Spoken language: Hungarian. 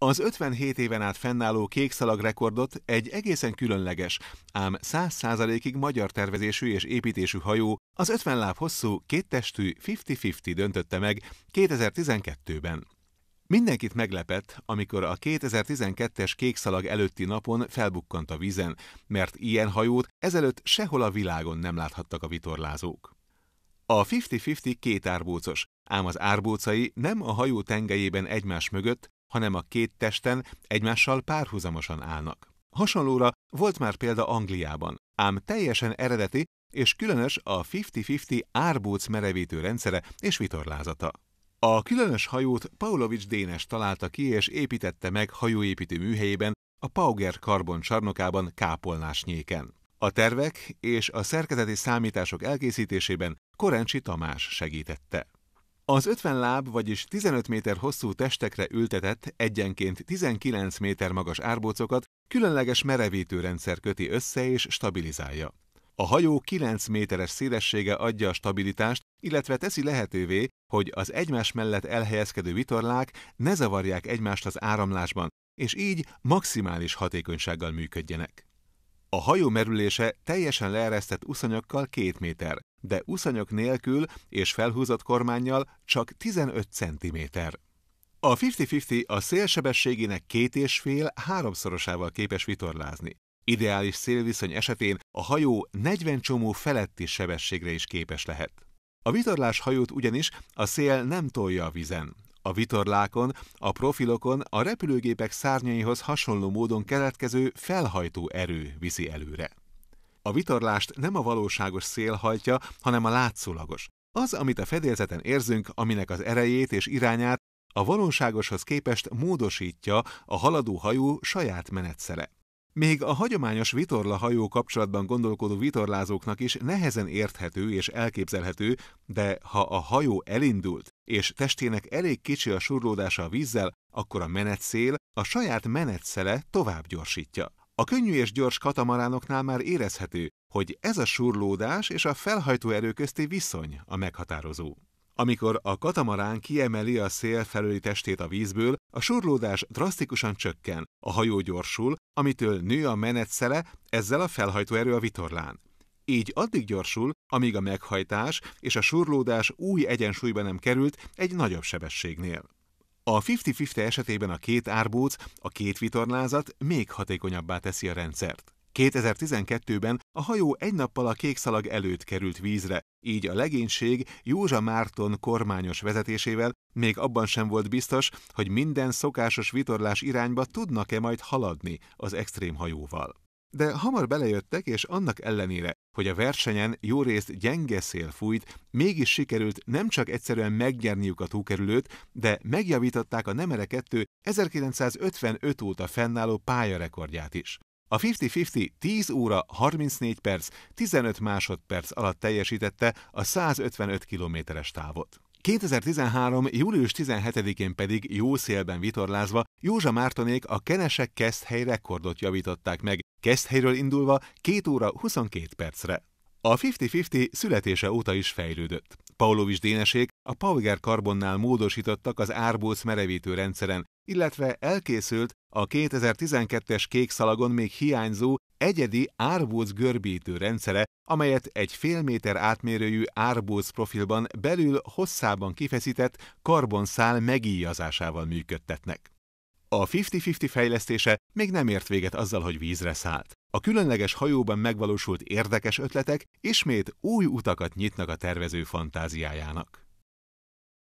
Az 57 éven át fennálló kékszalag rekordot egy egészen különleges, ám 100%-ig magyar tervezésű és építésű hajó, az 50 láb hosszú, kéttestű 50-50 döntötte meg 2012-ben. Mindenkit meglepett, amikor a 2012-es kékszalag előtti napon felbukkant a vízen, mert ilyen hajót ezelőtt sehol a világon nem láthattak a vitorlázók. A 50-50 két árbócos, ám az árbócai nem a hajó tengelyében egymás mögött, hanem a két testen egymással párhuzamosan állnak. Hasonlóra volt már példa Angliában, ám teljesen eredeti és különös a 50-50 árbóc merevítő rendszere és vitorlázata. A különös hajót Paulovics Dénes találta ki és építette meg hajóépítő műhelyében a Pauger Karbon csarnokában nyéken. A tervek és a szerkezeti számítások elkészítésében Korencsi Tamás segítette. Az 50 láb, vagyis 15 méter hosszú testekre ültetett, egyenként 19 méter magas árbócokat különleges merevítőrendszer köti össze és stabilizálja. A hajó 9 méteres szélessége adja a stabilitást, illetve teszi lehetővé, hogy az egymás mellett elhelyezkedő vitorlák ne zavarják egymást az áramlásban, és így maximális hatékonysággal működjenek. A hajó merülése teljesen leeresztett uszonyokkal két méter, de uszonyok nélkül és felhúzott kormányjal csak 15 centiméter. A 50-50 a szélsebességének két és fél háromszorosával képes vitorlázni. Ideális szélviszony esetén a hajó 40 csomó feletti sebességre is képes lehet. A vitorlás hajót ugyanis a szél nem tolja a vizen. A vitorlákon, a profilokon a repülőgépek szárnyaihoz hasonló módon keletkező felhajtó erő viszi előre. A vitorlást nem a valóságos szél hajtja, hanem a látszólagos. Az, amit a fedélzeten érzünk, aminek az erejét és irányát a valóságoshoz képest módosítja a haladó hajó saját menetszere. Még a hagyományos hajó kapcsolatban gondolkodó vitorlázóknak is nehezen érthető és elképzelhető, de ha a hajó elindult, és testének elég kicsi a surlódása a vízzel, akkor a menetszél a saját menetszele tovább gyorsítja. A könnyű és gyors katamaránoknál már érezhető, hogy ez a surlódás és a felhajtó erő közti viszony a meghatározó. Amikor a katamarán kiemeli a szél felőli testét a vízből, a surlódás drasztikusan csökken, a hajó gyorsul, amitől nő a menetszele, ezzel a felhajtóerő a vitorlán. Így addig gyorsul, amíg a meghajtás és a surlódás új egyensúlyba nem került egy nagyobb sebességnél. A 50-50 esetében a két árbóc, a két vitorlázat még hatékonyabbá teszi a rendszert. 2012-ben a hajó egy nappal a kékszalag előtt került vízre, így a legénység Józsa Márton kormányos vezetésével még abban sem volt biztos, hogy minden szokásos vitorlás irányba tudnak-e majd haladni az extrém hajóval. De hamar belejöttek, és annak ellenére, hogy a versenyen jó részt gyenge szél fújt, mégis sikerült nem csak egyszerűen megnyerniük a túkerülőt, de megjavították a Nemere 2 1955 óta fennálló pályarekordját is. A 50-50 10 óra 34 perc 15 másodperc alatt teljesítette a 155 kilométeres távot. 2013. július 17-én pedig jó szélben vitorlázva Józsa Mártonék a kenesek keszthely rekordot javították meg, keszthelyről indulva 2 óra 22 percre. A 50-50 születése óta is fejlődött. Paulovics Dénesék a Pauger karbonnál módosítottak az árbóc merevítő rendszeren, illetve elkészült a 2012-es kék szalagon még hiányzó egyedi árbóc görbítő rendszere, amelyet egy fél méter átmérőjű árbóc profilban belül hosszában kifeszített karbonszál megíjazásával működtetnek. A 50-50 fejlesztése még nem ért véget azzal, hogy vízre szállt. A különleges hajóban megvalósult érdekes ötletek ismét új utakat nyitnak a tervező fantáziájának.